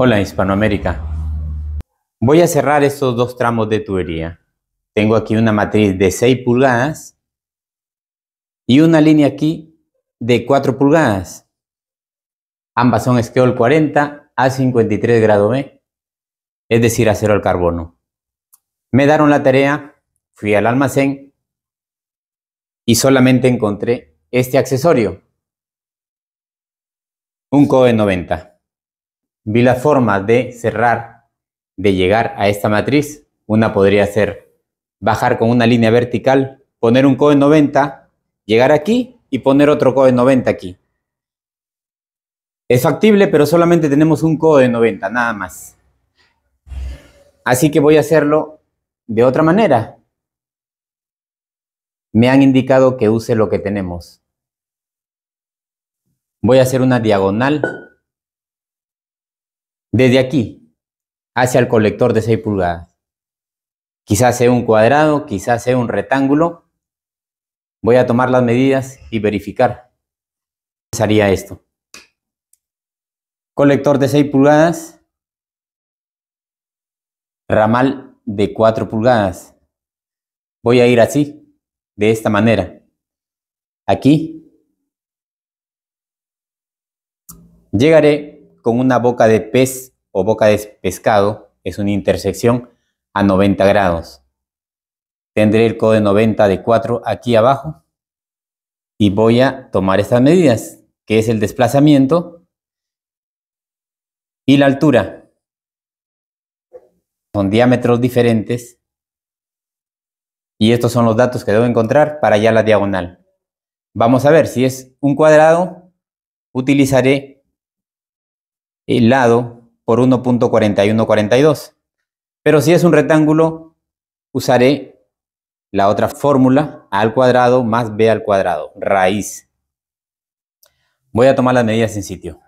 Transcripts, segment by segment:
Hola Hispanoamérica. Voy a cerrar estos dos tramos de tubería. Tengo aquí una matriz de 6 pulgadas y una línea aquí de 4 pulgadas. Ambas son steel 40 a 53 grado B, es decir, acero al carbono. Me dieron la tarea, fui al almacén y solamente encontré este accesorio, un COE 90 vi la forma de cerrar, de llegar a esta matriz. Una podría ser bajar con una línea vertical, poner un codo de 90, llegar aquí y poner otro codo de 90 aquí. Es factible, pero solamente tenemos un codo de 90, nada más. Así que voy a hacerlo de otra manera. Me han indicado que use lo que tenemos. Voy a hacer una diagonal desde aquí, hacia el colector de 6 pulgadas. Quizás sea un cuadrado, quizás sea un rectángulo. Voy a tomar las medidas y verificar. haría esto. Colector de 6 pulgadas. Ramal de 4 pulgadas. Voy a ir así, de esta manera. Aquí. Llegaré con una boca de pez o boca de pescado es una intersección a 90 grados. Tendré el codo de 90 de 4 aquí abajo y voy a tomar estas medidas, que es el desplazamiento y la altura. Son diámetros diferentes y estos son los datos que debo encontrar para hallar la diagonal. Vamos a ver si es un cuadrado, utilizaré lado por 1.4142. Pero si es un rectángulo, usaré la otra fórmula, al cuadrado más b al cuadrado, raíz. Voy a tomar las medidas en sitio.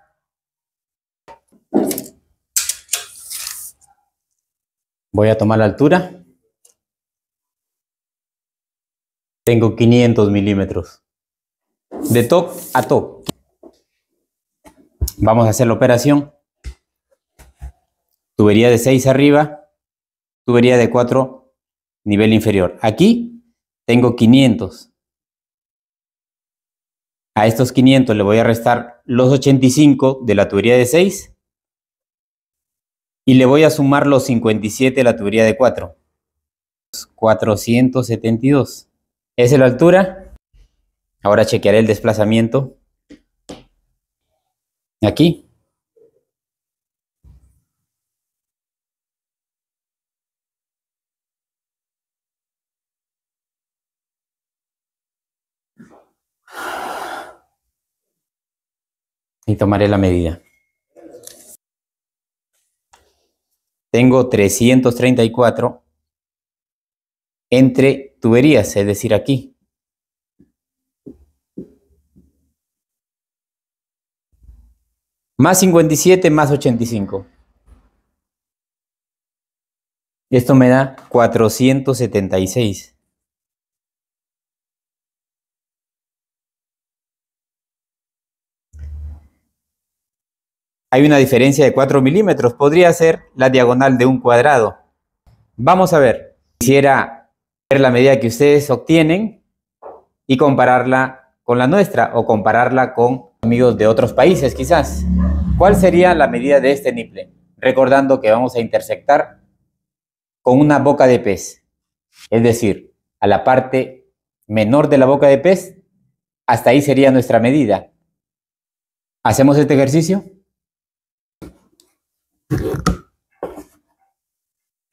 Voy a tomar la altura. Tengo 500 milímetros. De top a top, Vamos a hacer la operación. Tubería de 6 arriba, tubería de 4 nivel inferior. Aquí tengo 500. A estos 500 le voy a restar los 85 de la tubería de 6 y le voy a sumar los 57 de la tubería de 4. 472. Esa es la altura. Ahora chequearé el desplazamiento aquí y tomaré la medida. Tengo 334 entre tuberías, es decir, aquí. Más 57 más 85. Esto me da 476. Hay una diferencia de 4 milímetros. Podría ser la diagonal de un cuadrado. Vamos a ver. Quisiera ver la medida que ustedes obtienen y compararla con la nuestra o compararla con amigos de otros países quizás. ¿Cuál sería la medida de este nipple? Recordando que vamos a intersectar con una boca de pez, es decir, a la parte menor de la boca de pez, hasta ahí sería nuestra medida. ¿Hacemos este ejercicio?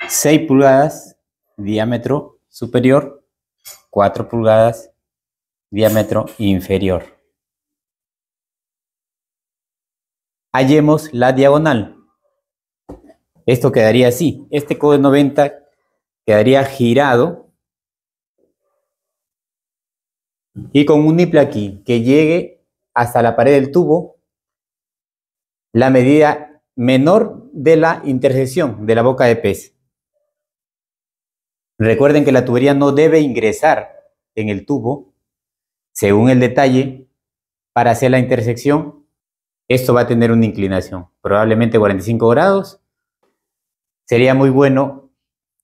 6 pulgadas diámetro superior, 4 pulgadas diámetro inferior. hallemos la diagonal. Esto quedaría así. Este codo de 90 quedaría girado y con un nipple aquí que llegue hasta la pared del tubo la medida menor de la intersección de la boca de pez. Recuerden que la tubería no debe ingresar en el tubo, según el detalle, para hacer la intersección esto va a tener una inclinación, probablemente 45 grados. Sería muy bueno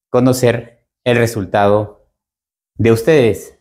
conocer el resultado de ustedes.